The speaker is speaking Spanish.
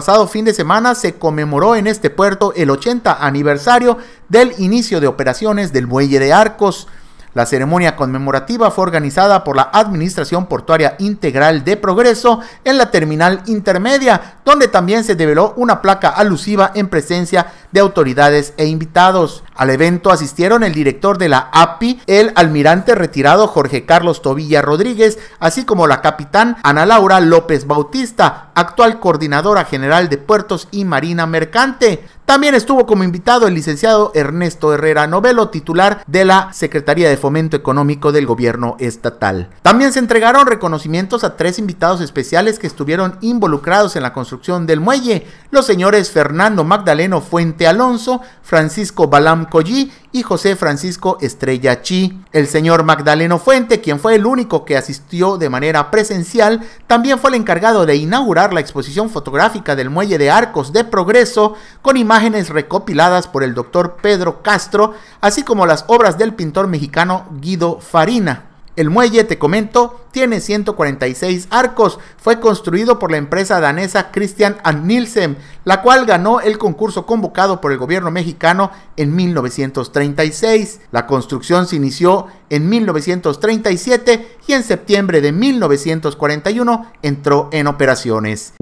pasado fin de semana se conmemoró en este puerto el 80 aniversario del inicio de operaciones del muelle de Arcos. La ceremonia conmemorativa fue organizada por la Administración Portuaria Integral de Progreso en la terminal intermedia, donde también se develó una placa alusiva en presencia de de autoridades e invitados. Al evento asistieron el director de la API, el almirante retirado Jorge Carlos Tobilla Rodríguez, así como la capitán Ana Laura López Bautista, actual coordinadora general de puertos y marina mercante. También estuvo como invitado el licenciado Ernesto Herrera Novelo, titular de la Secretaría de Fomento Económico del Gobierno Estatal. También se entregaron reconocimientos a tres invitados especiales que estuvieron involucrados en la construcción del muelle, los señores Fernando Magdaleno Fuente Alonso, Francisco Balam y José Francisco Estrella Chi. El señor Magdaleno Fuente, quien fue el único que asistió de manera presencial, también fue el encargado de inaugurar la exposición fotográfica del Muelle de Arcos de Progreso con imágenes recopiladas por el doctor Pedro Castro, así como las obras del pintor mexicano Guido Farina. El muelle, te comento, tiene 146 arcos. Fue construido por la empresa danesa Christian and Nielsen, la cual ganó el concurso convocado por el gobierno mexicano en 1936. La construcción se inició en 1937 y en septiembre de 1941 entró en operaciones.